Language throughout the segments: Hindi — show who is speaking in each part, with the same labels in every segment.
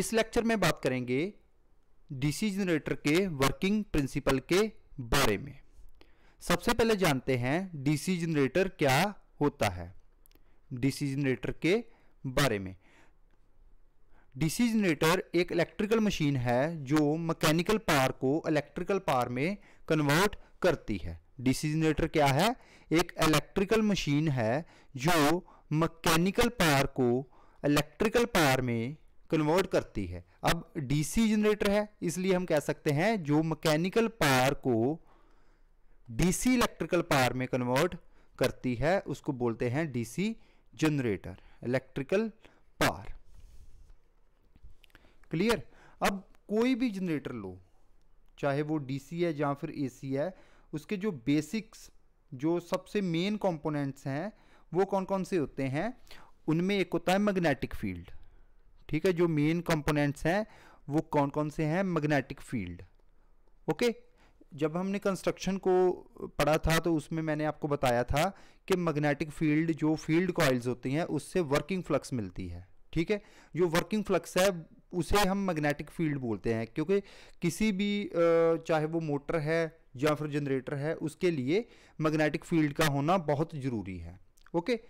Speaker 1: इस लेक्चर में बात करेंगे डीसी जनरेटर के वर्किंग प्रिंसिपल के बारे में सबसे पहले जानते हैं डीसी जनरेटर क्या होता है डीसी जनरेटर के बारे में डीसी जनरेटर एक इलेक्ट्रिकल मशीन है जो मैकेनिकल पावर को इलेक्ट्रिकल पावर में कन्वर्ट करती है डीसी जनरेटर क्या है एक इलेक्ट्रिकल मशीन है जो मैकेनिकल पावर को इलेक्ट्रिकल पावर में कन्वर्ट करती है अब डीसी जनरेटर है इसलिए हम कह सकते हैं जो मैकेनिकल पावर को डीसी इलेक्ट्रिकल पावर में कन्वर्ट करती है उसको बोलते हैं DC generator electrical power clear अब कोई भी जनरेटर लो चाहे वो डीसी है या फिर एसी है उसके जो बेसिक्स जो सबसे मेन कंपोनेंट्स हैं वो कौन कौन से होते हैं उनमें एक होता है मैग्नेटिक फील्ड ठीक है जो मेन कंपोनेंट्स हैं वो कौन कौन से हैं मैग्नेटिक फील्ड ओके जब हमने कंस्ट्रक्शन को पढ़ा था तो उसमें मैंने आपको बताया था कि मैग्नेटिक फील्ड जो फील्ड कॉइल्स होती हैं उससे वर्किंग फ्लक्स मिलती है ठीक है जो वर्किंग फ्लक्स है उसे हम मैग्नेटिक फील्ड बोलते हैं क्योंकि किसी भी चाहे वो मोटर है या फिर जनरेटर है उसके लिए मैग्नेटिक फील्ड का होना बहुत ज़रूरी है ओके okay?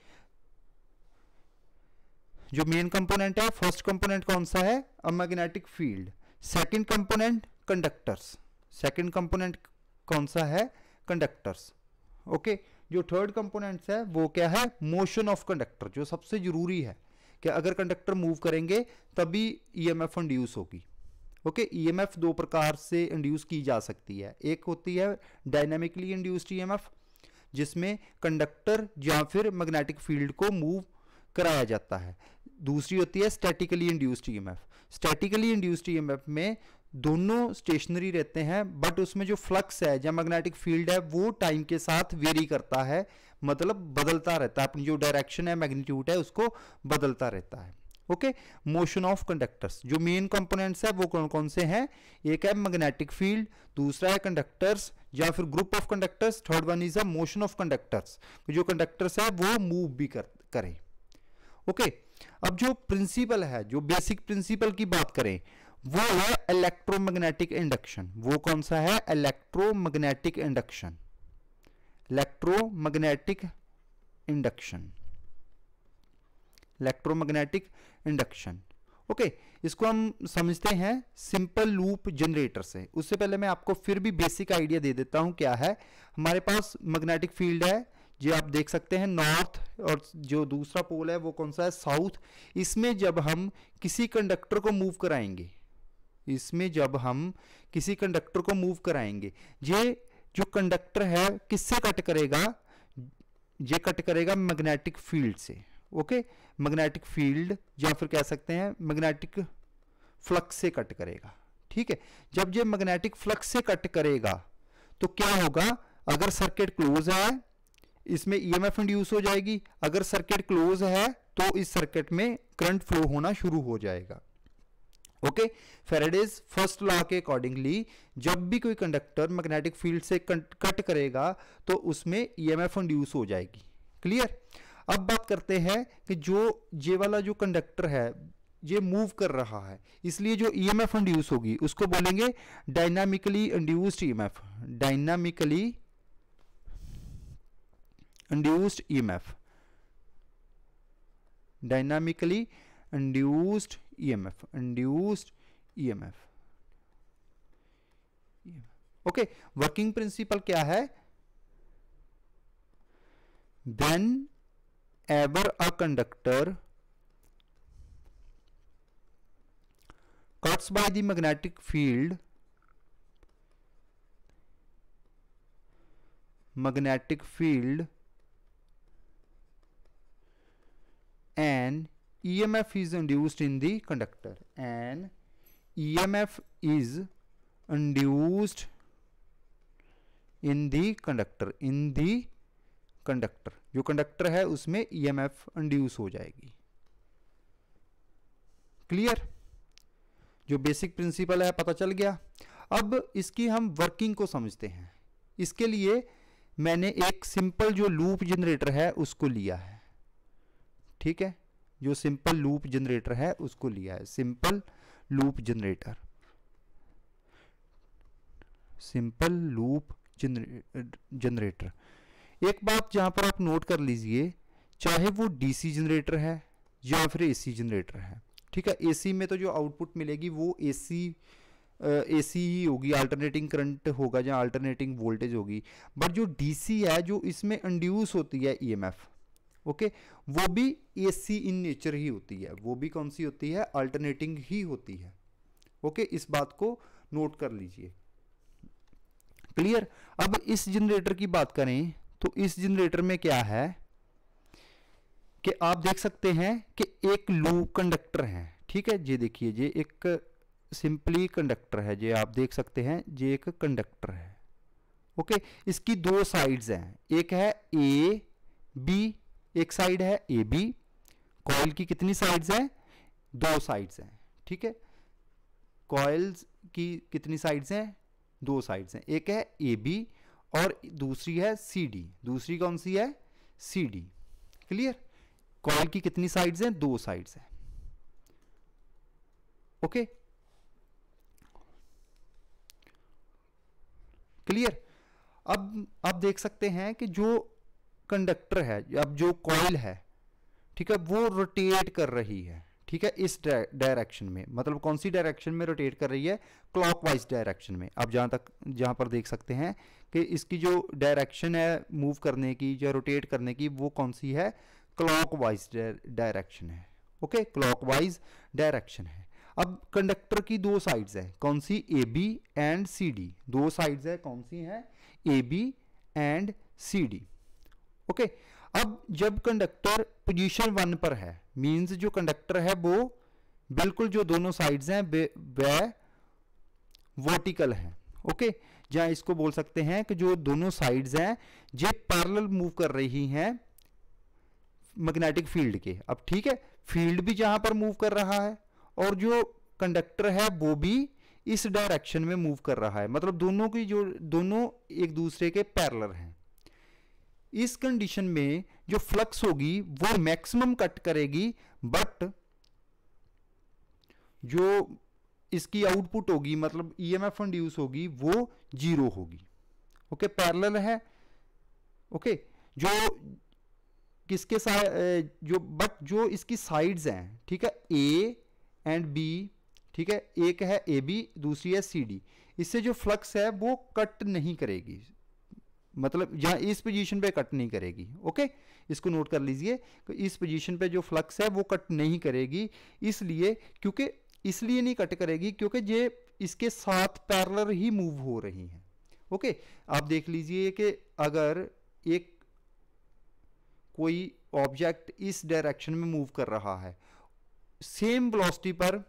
Speaker 1: जो मेन कंपोनेंट है फर्स्ट कंपोनेंट कौन सा है uh magnetic field second component conductors second component कौन सा है कंडक्टर्स ओके जो थर्ड कंपोनेंट्स है वो क्या है मोशन ऑफ कंडक्टर जो सबसे जरूरी है कि अगर कंडक्टर मूव करेंगे तभी ई एम एफ इंड्यूस होगी okay okay? E M F दो प्रकार से इंड्यूस की जा सकती है एक होती है dynamically induced E M F जिसमें कंडक्टर या फिर मैग्नेटिक फील्ड को मूव कराया जाता है दूसरी होती है statically induced EMF statically induced EMF में दोनों स्टेशनरी रहते हैं बट उसमें जो फ्लक्स है या मैग्नेटिक फील्ड है वो टाइम के साथ वेरी करता है मतलब बदलता रहता है अपनी जो डायरेक्शन है मैग्नीट्यूड है उसको बदलता रहता है ओके मोशन ऑफ कंडक्टर्स जो मेन कंपोनेंट्स है वो कौन कौन से हैं एक है मैग्नेटिक फील्ड दूसरा है कंडक्टर्स या फिर group of conductors third one is a motion of conductors जो कंडक्टर्स है वो मूव भी कर करें ओके okay? अब जो प्रिंसिपल है जो बेसिक प्रिंसिपल की बात करें वो है इलेक्ट्रोमैग्नेटिक इंडक्शन वो कौन सा है electromagnetic induction electromagnetic induction electromagnetic induction okay इसको हम समझते हैं सिंपल लूप जनरेटर से उससे पहले मैं आपको फिर भी बेसिक आइडिया दे देता हूं क्या है हमारे पास मैग्नेटिक फील्ड है जो आप देख सकते हैं नॉर्थ और जो दूसरा पोल है वो कौन सा है साउथ इसमें जब हम किसी कंडक्टर को मूव कराएंगे इसमें जब हम किसी कंडक्टर को मूव कराएंगे ये जो कंडक्टर है किससे कट करेगा ये कट करेगा मैग्नेटिक फील्ड से ओके मैग्नेटिक फील्ड या फिर कह सकते हैं मैग्नेटिक फ्लक्स से कट करेगा ठीक है जब ये मैग्नेटिक फ्लक्स से कट करेगा तो क्या होगा अगर सर्किट क्लोज है इसमें ई एम इंड्यूस हो जाएगी अगर सर्किट क्लोज है तो इस सर्किट में करंट फ्लो होना शुरू हो जाएगा ओके फेरेडेज फर्स्ट लॉ के अकॉर्डिंगली जब भी कोई कंडक्टर मैग्नेटिक फील्ड से कट करेगा तो उसमें ई एम इंड्यूस हो जाएगी क्लियर अब बात करते हैं कि जो ये वाला जो कंडक्टर है ये मूव कर रहा है इसलिए जो ई एम इंड्यूस होगी उसको बोलेंगे dynamically induced E M dynamically induced EMF dynamically induced EMF induced F okay working principle क्या है whenever a conductor cuts by the magnetic field magnetic field EMF is induced in the conductor and EMF is induced in the conductor in the conductor jo conductor hai usme EMF induce ho jayegi clear jo basic principle hai pata chal gaya ab iski hum working ko samajhte hain iske liye मैंने एक सिंपल जो लूप जनरेटर है उसको लिया है ठीक है जो सिंपल लूप जनरेटर है उसको लिया है simple loop generator simple loop generator एक बात जहां पर आप नोट कर लीजिए चाहे वो डीसी जनरेटर है या फिर एसी जनरेटर है ठीक है एसी में तो जो आउटपुट मिलेगी वो एसी एसी ही होगी अल्टरनेटिंग करंट होगा या अल्टरनेटिंग वोल्टेज होगी बट जो डीसी है जो इसमें इंड्यूस होती है ईएमएफ e ओके वो भी ए सी इन नेचर ही होती है वो भी कौन सी होती है अल्टरनेटिंग ही होती है ओके इस बात को नोट कर लीजिए क्लियर अब इस जनरेटर की बात करें तो इस जनरेटर में क्या है कि आप देख सकते हैं कि एक लू कंडक्टर है ठीक है ये देखिए ये एक सिंपली कंडक्टर है जे आप देख सकते हैं ये एक कंडक्टर है ओके इसकी दो साइड्स हैं एक है ए बी एक साइड है ए बी कॉयल की कितनी साइड्स हैं दो साइड्स हैं ठीक है कॉयल्स की कितनी साइड्स हैं दो साइड्स हैं एक है ए बी और दूसरी है सी डी दूसरी कौन सी है सी डी क्लियर कॉयल की कितनी साइड्स हैं दो साइड्स हैं ओके क्लियर अब आप देख सकते हैं कि जो कंडक्टर है अब जो कॉयल है ठीक है वो रोटेट कर रही है ठीक है इस डायरेक्शन में मतलब कौन सी डायरेक्शन में रोटेट कर रही है क्लॉकवाइज डायरेक्शन में आप जहाँ तक जहाँ पर देख सकते हैं कि इसकी जो डायरेक्शन है मूव करने की या रोटेट करने की वो कौन सी है क्लॉकवाइज डायरेक्शन है ओके क्लॉकवाइज डायरेक्शन है अब कंडक्टर की दो साइड्स है कौन सी A B and C D दो साइड्स है कौन सी है A B and C D okay अब जब कंडक्टर पोजीशन वन पर है मींस जो कंडक्टर है वो बिल्कुल जो दोनों साइड्स हैं वह वर्टिकल है ओके या इसको बोल सकते हैं कि जो दोनों साइड्स हैं जे पैरेलल मूव कर रही हैं मैग्नेटिक फील्ड के अब ठीक है फील्ड भी जहां पर मूव कर रहा है और जो कंडक्टर है वो भी इस डायरेक्शन में मूव कर रहा है मतलब दोनों की जो दोनों एक दूसरे के पैरलर हैं इस कंडीशन में जो फ्लक्स होगी वो मैक्सिमम कट करेगी बट जो इसकी आउटपुट होगी मतलब ईएमएफ e इंड्यूस होगी वो जीरो होगी ओके okay, पैरेलल है ओके okay, जो किसके जो बट जो इसकी साइड्स हैं ठीक है ए एंड बी ठीक है एक है ए बी दूसरी है सी डी इससे जो फ्लक्स है वो कट नहीं करेगी मतलब यहाँ इस पोजीशन पे कट नहीं करेगी ओके इसको नोट कर लीजिए कि इस पोजीशन पे जो फ्लक्स है वो कट नहीं करेगी इसलिए क्योंकि इसलिए नहीं कट करेगी क्योंकि ये इसके साथ पैरलर ही मूव हो रही हैं ओके आप देख लीजिए कि अगर एक कोई ऑब्जेक्ट इस डायरेक्शन में मूव कर रहा है सेम वेलोसिटी पर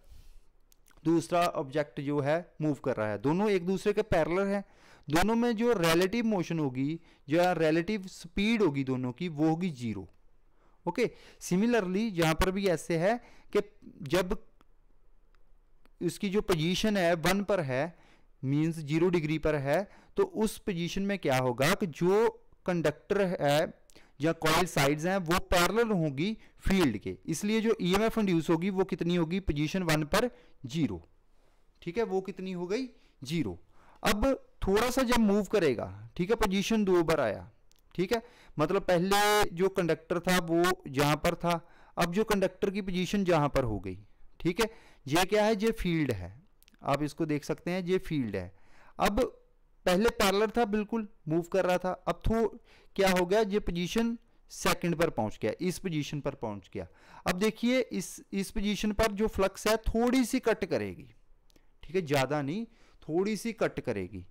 Speaker 1: दूसरा ऑब्जेक्ट जो है मूव कर रहा है दोनों एक दूसरे के पैरलर हैं दोनों में जो रिलेटिव मोशन होगी या रिलेटिव स्पीड होगी दोनों की वो होगी जीरो ओके सिमिलरली यहाँ पर भी ऐसे है कि जब उसकी जो पोजीशन है वन पर है मींस जीरो डिग्री पर है तो उस पोजीशन में क्या होगा कि जो कंडक्टर है या कॉइल साइड्स हैं वो पैरेलल होंगी फील्ड के इसलिए जो ईएमएफ e इंड्यूस होगी वो कितनी होगी पोजीशन वन पर जीरो ठीक है वो कितनी हो गई जीरो अब थोड़ा सा जब मूव करेगा ठीक है पोजीशन दो बार आया ठीक है मतलब पहले जो कंडक्टर था वो जहां पर था अब जो कंडक्टर की पोजीशन जहां पर हो गई ठीक है ये क्या है ये फील्ड है आप इसको देख सकते हैं ये फील्ड है अब पहले पार्लर था बिल्कुल मूव कर रहा था अब थो क्या हो गया ये पोजीशन सेकंड पर पहुंच गया इस पोजीशन पर पहुंच गया अब देखिए इस इस पोजीशन पर जो फ्लक्स है थोड़ी सी कट करेगी ठीक है ज़्यादा नहीं थोड़ी सी कट करेगी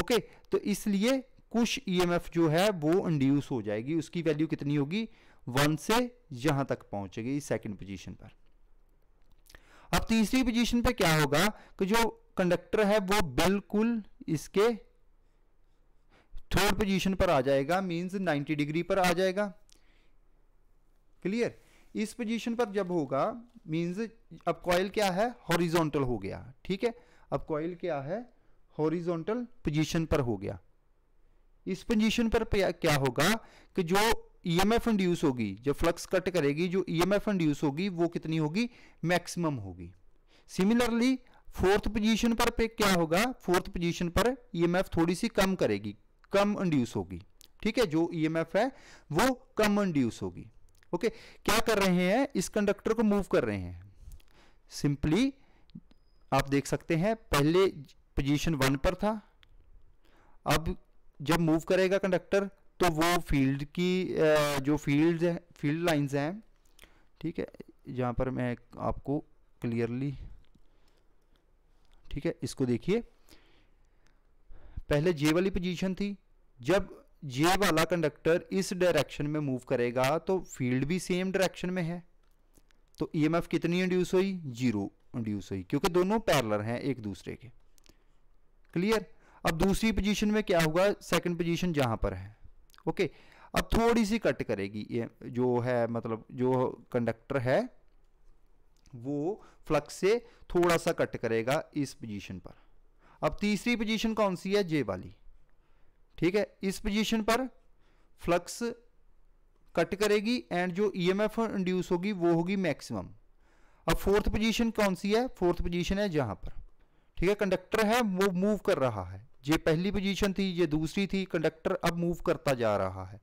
Speaker 1: ओके तो इसलिए कुछ ईएमएफ e जो है वो इंड्यूस हो जाएगी उसकी वैल्यू कितनी होगी वन से यहां तक पहुंचेगी सेकंड पोजीशन पर अब तीसरी पोजीशन पर क्या होगा कि जो कंडक्टर है वो बिल्कुल इसके थर्ड पोजीशन पर आ जाएगा मींस 90 डिग्री पर आ जाएगा क्लियर इस पोजीशन पर जब होगा मींस अब कॉयल क्या है हॉरिजॉन्टल हो गया ठीक है अब कॉयल क्या है हॉरिजॉन्टल पोजीशन पर हो गया इस पोजीशन पर क्या होगा कि जो ई एम एफ इंड्यूस होगी जब फ्लक्स कट करेगी जो ई एम एफ इंड्यूस होगी वो कितनी होगी मैक्सिमम होगी सिमिलरली फोर्थ पोजीशन पर पे क्या होगा फोर्थ पोजीशन पर ईएमएफ e थोड़ी सी कम करेगी कम इंड्यूस होगी ठीक है जो ईएमएफ e है वो कम इंड्यूस होगी ओके क्या कर रहे हैं इस कंडक्टर को मूव कर रहे हैं सिंपली आप देख सकते हैं पहले पोजीशन वन पर था अब जब मूव करेगा कंडक्टर तो वो फील्ड की जो फील्ड है फील्ड लाइंस हैं ठीक है यहाँ पर मैं आपको क्लियरली ठीक है इसको देखिए पहले जे वाली पोजीशन थी जब जे वाला कंडक्टर इस डायरेक्शन में मूव करेगा तो फील्ड भी सेम डायरेक्शन में है तो ईएमएफ e कितनी इंड्यूस हुई जीरो इंड्यूस हुई क्योंकि दोनों पैरलर हैं एक दूसरे के क्लियर अब दूसरी पोजीशन में क्या होगा सेकंड पोजीशन जहां पर है ओके अब थोड़ी सी कट करेगी ये जो है मतलब जो कंडक्टर है वो फ्लक्स से थोड़ा सा कट करेगा इस पोजीशन पर अब तीसरी पोजीशन कौन सी है जे वाली ठीक है इस पोजीशन पर फ्लक्स कट करेगी एंड जो ईएमएफ e इंड्यूस होगी वो होगी मैक्सिमम अब फोर्थ पोजीशन कौन सी है फोर्थ पोजीशन है जहां पर ठीक है कंडक्टर है वो मूव कर रहा है ये पहली पोजीशन थी ये दूसरी थी कंडक्टर अब मूव करता जा रहा है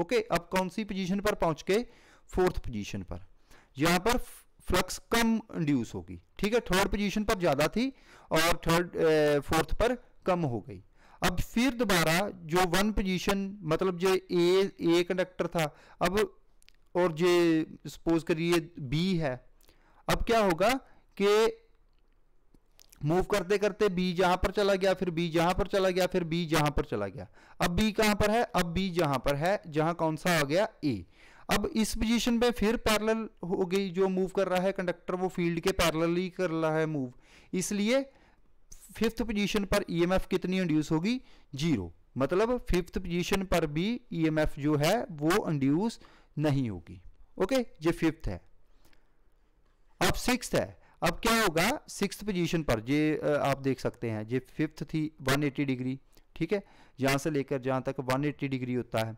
Speaker 1: ओके अब कौन सी पोजीशन पर पहुंच के फोर्थ पोजीशन पर यहाँ पर फ्लक्स कम इंड्यूस होगी ठीक है थर्ड पोजीशन पर ज़्यादा थी और थर्ड फोर्थ पर कम हो गई अब फिर दोबारा जो वन पोजीशन मतलब जो ए ए कंडक्टर था अब और जो सपोज करिए बी है अब क्या होगा कि मूव करते करते बी जहां पर चला गया फिर बी जहां पर चला गया फिर बी जहां पर चला गया अब बी कहां पर है अब बी जहां पर है जहां कौन सा आ गया ए अब इस पोजीशन पे फिर पैरेलल हो गई जो मूव कर रहा है कंडक्टर वो फील्ड के पैरेलल ही कर रहा है मूव इसलिए फिफ्थ पोजीशन पर ईएमएफ e कितनी इंड्यूस होगी जीरो मतलब फिफ्थ पोजीशन पर भी ईएमएफ e जो है वो इंड्यूस नहीं होगी ओके ये फिफ्थ है अब सिक्स है अब क्या होगा सिक्स पोजीशन पर ये आप देख सकते हैं ये फिफ्थ थी 180 डिग्री ठीक है यहाँ से लेकर जहाँ तक 180 डिग्री होता है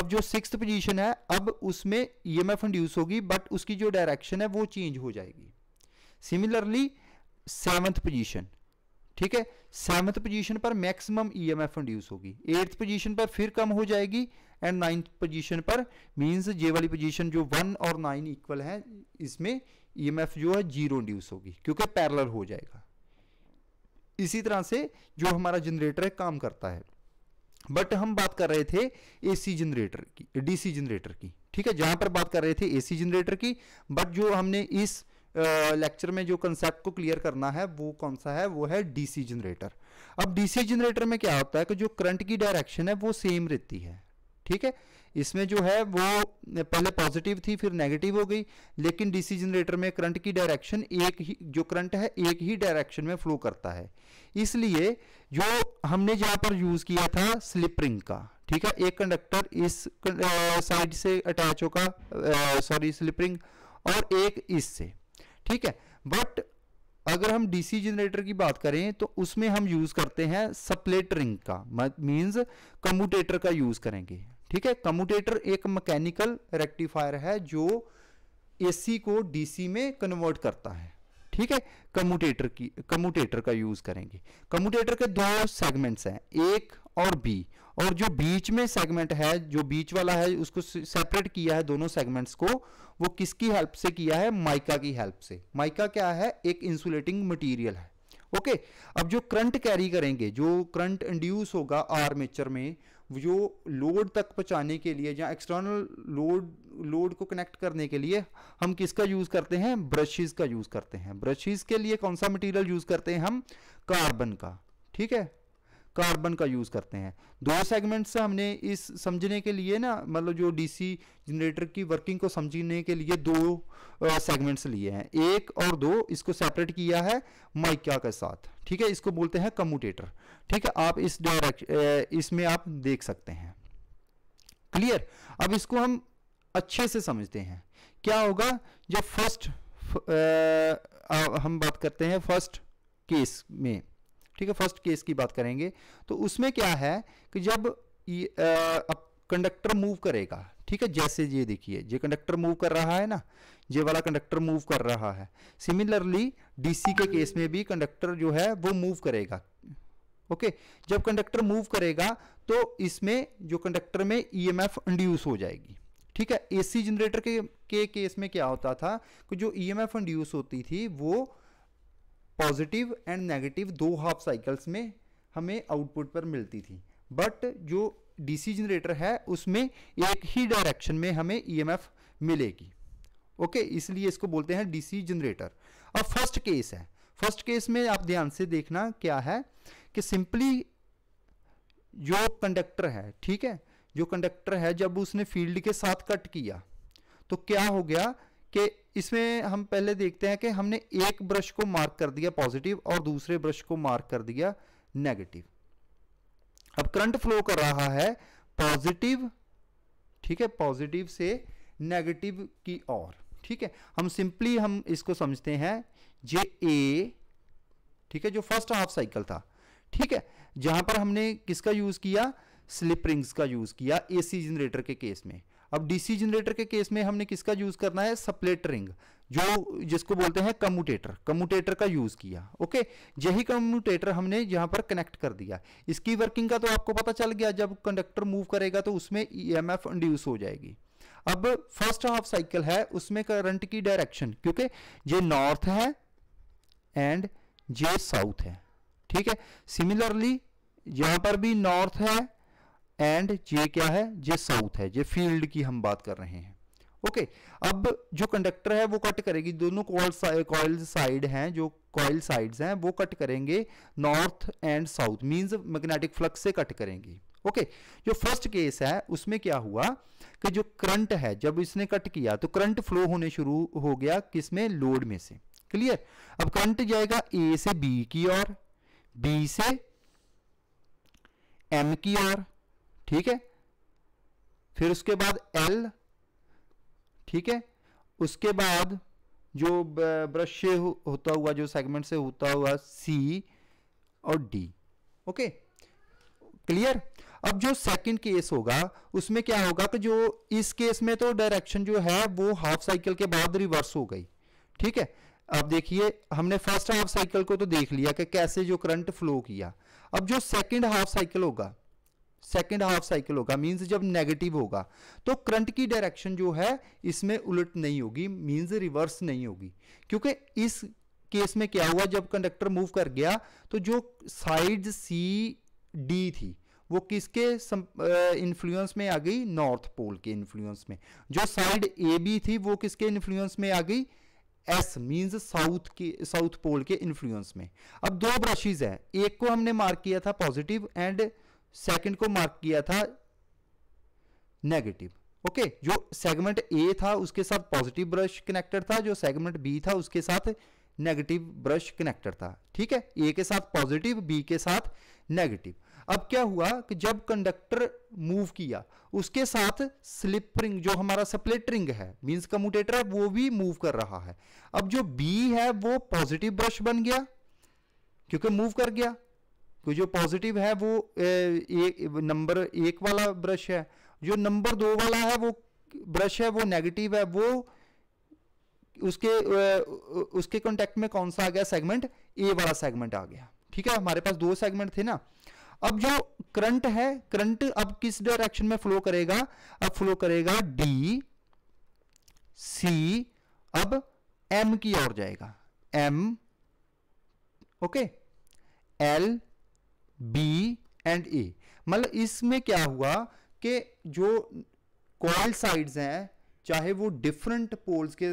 Speaker 1: अब जो सिक्स पोजीशन है अब उसमें ई एम इंड्यूस होगी बट उसकी जो डायरेक्शन है वो चेंज हो जाएगी सिमिलरली सेवन्थ पोजीशन ठीक है सेवंथ पोजीशन पर मैक्सिमम ईएमएफ इंड्यूस होगी एट्थ पोजीशन पर फिर कम हो जाएगी एंड नाइन्थ पोजीशन पर मींस जे वाली पोजीशन जो वन और नाइन इक्वल है इसमें ईएमएफ e जो है जीरो इंड्यूस होगी क्योंकि पैरलर हो जाएगा इसी तरह से जो हमारा जनरेटर है काम करता है बट हम बात कर रहे थे एसी जनरेटर की डीसी जनरेटर की ठीक है जहां पर बात कर रहे थे एसी जनरेटर की बट जो हमने इस लेक्चर में जो कंसेप्ट को क्लियर करना है वो कौन सा है वो है डीसी जनरेटर अब डीसी जनरेटर में क्या होता है कि जो करंट की डायरेक्शन है वो सेम रहती है ठीक है इसमें जो है वो पहले पॉजिटिव थी फिर नेगेटिव हो गई लेकिन डीसी जनरेटर में करंट की डायरेक्शन एक ही जो करंट है एक ही डायरेक्शन में फ्लो करता है इसलिए जो हमने जहां पर यूज़ किया था स्लिप रिंग का ठीक है एक कंडक्टर इस साइड से अटैच होगा सॉरी स्लिप रिंग और एक इससे ठीक है बट अगर हम डीसी जनरेटर की बात करें तो उसमें हम यूज करते हैं सप्लेटरिंग का मीन्स कम्यूटेटर का यूज करेंगे ठीक है कम्यूटेटर एक मैकेनिकल रेक्टिफायर है जो एसी को डीसी में कन्वर्ट करता है ठीक है कम्यूटेटर की कम्यूटेटर का यूज करेंगे कम्यूटेटर के दो सेगमेंट्स हैं एक और बी और जो बीच में सेगमेंट है जो बीच वाला है उसको सेपरेट किया है दोनों सेगमेंट्स को वो किसकी हेल्प से किया है माइका की हेल्प से माइका क्या है एक इंसुलेटिंग मटेरियल है ओके अब जो करंट कैरी करेंगे जो करंट इंड्यूस होगा आर्मेचर में जो लोड तक पहुंचाने के लिए या एक्सटर्नल लोड लोड को कनेक्ट करने के लिए हम किसका यूज़ करते हैं ब्रशेज का यूज़ करते हैं ब्रशेज के लिए कौन सा मटेरियल यूज़ करते हैं हम कार्बन का ठीक है कार्बन का यूज़ करते हैं दो सेगमेंट्स से हमने इस समझने के लिए ना मतलब जो डीसी जनरेटर की वर्किंग को समझने के लिए दो सेगमेंट्स लिए हैं एक और दो इसको सेपरेट किया है माइका के साथ ठीक है इसको बोलते हैं कम्यूटेटर ठीक है आप इस डायरेक्ट इसमें आप देख सकते हैं क्लियर अब इसको हम अच्छे से समझते हैं क्या होगा जब फर्स्ट हम बात करते हैं फर्स्ट केस में ठीक है फर्स्ट केस की बात करेंगे तो उसमें क्या है कि जब कंडक्टर मूव करेगा ठीक है जैसे ये देखिए ये कंडक्टर मूव कर रहा है ना ये वाला कंडक्टर मूव कर रहा है सिमिलरली डीसी के केस में भी कंडक्टर जो है वो मूव करेगा ओके जब कंडक्टर मूव करेगा तो इसमें जो कंडक्टर में ईएमएफ e इंड्यूस हो जाएगी ठीक है एसी जनरेटर के के केस में क्या होता था कि जो ई एम एफ इंड्यूस होती थी वो पॉजिटिव एंड नेगेटिव दो हाफ साइकिल्स में हमें आउटपुट पर मिलती थी बट जो डीसी जनरेटर है उसमें एक ही डायरेक्शन में हमें ईएमएफ e मिलेगी ओके इसलिए इसको बोलते हैं डीसी जनरेटर अब फर्स्ट केस है फर्स्ट केस में आप ध्यान से देखना क्या है कि सिंपली जो कंडक्टर है ठीक है जो कंडक्टर है जब उसने फील्ड के साथ कट किया तो क्या हो गया कि इसमें हम पहले देखते हैं कि हमने एक ब्रश को मार्क कर दिया पॉजिटिव और दूसरे ब्रश को मार्क कर दिया नेगेटिव अब करंट फ्लो कर रहा है पॉजिटिव ठीक है पॉजिटिव से नेगेटिव की ओर ठीक है हम सिंपली हम इसको समझते हैं जे ए ठीक है जो फर्स्ट हाफ साइकिल था ठीक है जहां पर हमने किसका यूज किया स्लिप रिंग्स का यूज़ किया एसी जनरेटर के केस में अब डीसी जनरेटर के केस में हमने किसका यूज़ करना है सप्लेट रिंग जो जिसको बोलते हैं कम्यूटेटर कम्यूटेटर का यूज़ किया ओके यही कम्यूटेटर हमने यहां पर कनेक्ट कर दिया इसकी वर्किंग का तो आपको पता चल गया जब कंडक्टर मूव करेगा तो उसमें ई एम एफ इंड्यूस हो जाएगी अब फर्स्ट हाफ साइकिल है उसमें करंट की डायरेक्शन क्योंकि ये नॉर्थ है एंड ये साउथ है ठीक है सिमिलरली यहां पर भी नॉर्थ है एंड जे क्या है जे साउथ है जे फील्ड की हम बात कर रहे हैं ओके okay, अब जो कंडक्टर है वो कट करेगी दोनों कॉल साइड हैं जो कॉयल साइड्स हैं वो कट करेंगे north and south means magnetic flux से कट करेंगे ओके okay, जो फर्स्ट केस है उसमें क्या हुआ कि जो करंट है जब इसने कट किया तो करंट फ्लो होने शुरू हो गया किसमें लोड में से क्लियर अब करंट जाएगा ए से बी की ओर बी से एम की ओर ठीक है फिर उसके बाद एल ठीक है उसके बाद जो ब्रश से होता हुआ जो सेगमेंट से होता हुआ सी और डी ओके क्लियर अब जो सेकंड केस होगा उसमें क्या होगा कि जो इस केस में तो डायरेक्शन जो है वो हाफ साइकिल के बाद रिवर्स हो गई ठीक है अब देखिए हमने फर्स्ट हाफ साइकिल को तो देख लिया कि कैसे जो करंट फ्लो किया अब जो सेकंड हाफ साइकिल होगा सेकेंड हाफ साइकिल होगा मीन्स जब नेगेटिव होगा तो करंट की डायरेक्शन जो है इसमें उलट नहीं होगी मीन्स रिवर्स नहीं होगी क्योंकि इस केस में क्या हुआ जब कंडक्टर मूव कर गया तो जो साइड सी डी थी वो किसके इन्फ्लुएंस में आ गई नॉर्थ पोल के इन्फ्लुएंस में जो साइड ए बी थी वो किसके इन्फ्लुएंस में आ गई एस मीन्स साउथ के साउथ पोल के इन्फ्लुएंस में अब दो ब्रशेज हैं एक को हमने मार्क किया था पॉजिटिव एंड सेकंड को मार्क किया था नेगेटिव ओके okay, जो सेगमेंट ए था उसके साथ पॉजिटिव ब्रश कनेक्टर था जो सेगमेंट बी था उसके साथ नेगेटिव ब्रश कनेक्टर था ठीक है ए के साथ पॉजिटिव बी के साथ नेगेटिव अब क्या हुआ कि जब कंडक्टर मूव किया उसके साथ स्लिप रिंग जो हमारा सप्लेट रिंग है मींस कम्यूटेटर वो भी मूव कर रहा है अब जो बी है वो पॉजिटिव ब्रश बन गया क्योंकि मूव कर गया तो जो पॉजिटिव है वो एक नंबर एक वाला ब्रश है जो नंबर दो वाला है वो ब्रश है वो नेगेटिव है वो उसके उसके कॉन्टेक्ट में कौन सा आ गया सेगमेंट ए वाला सेगमेंट आ गया ठीक है हमारे पास दो सेगमेंट थे ना अब जो करंट है करंट अब किस डायरेक्शन में फ्लो करेगा अब फ्लो करेगा डी सी अब एम की ओर जाएगा M okay L B and A मतलब इसमें क्या हुआ कि जो कॉयल साइड्स हैं चाहे वो डिफरेंट पोल्स के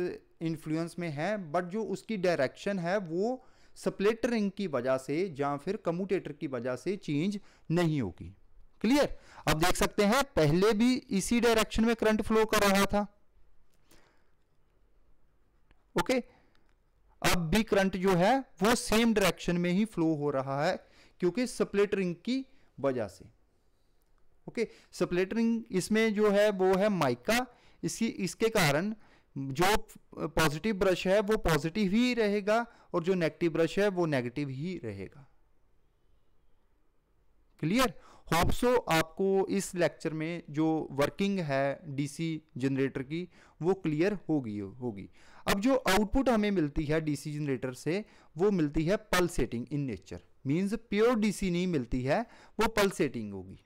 Speaker 1: इन्फ्लुएंस में है बट जो उसकी डायरेक्शन है वो स्प्लिटरिंग की वजह से या फिर कम्यूटेटर की वजह से चेंज नहीं होगी क्लियर अब देख सकते हैं पहले भी इसी डायरेक्शन में करंट फ्लो कर रहा था ओके okay? अब भी करंट जो है वो सेम डायरेक्शन में ही फ्लो हो रहा है क्योंकि सप्लेटरिंग की वजह से ओके सप्लेटरिंग इसमें जो है वो है माइका इसकी इसके कारण जो पॉजिटिव ब्रश है वो पॉजिटिव ही रहेगा और जो नेगेटिव ब्रश है वो नेगेटिव ही रहेगा क्लियर होप्सो आपको इस लेक्चर में जो वर्किंग है डीसी जनरेटर की वो क्लियर होगी होगी अब जो आउटपुट हमें मिलती है डीसी जनरेटर से वो मिलती है pulsating in nature means pure DC नहीं मिलती है वो पल्सेटिंग होगी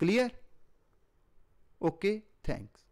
Speaker 1: क्लियर ओके थैंक्स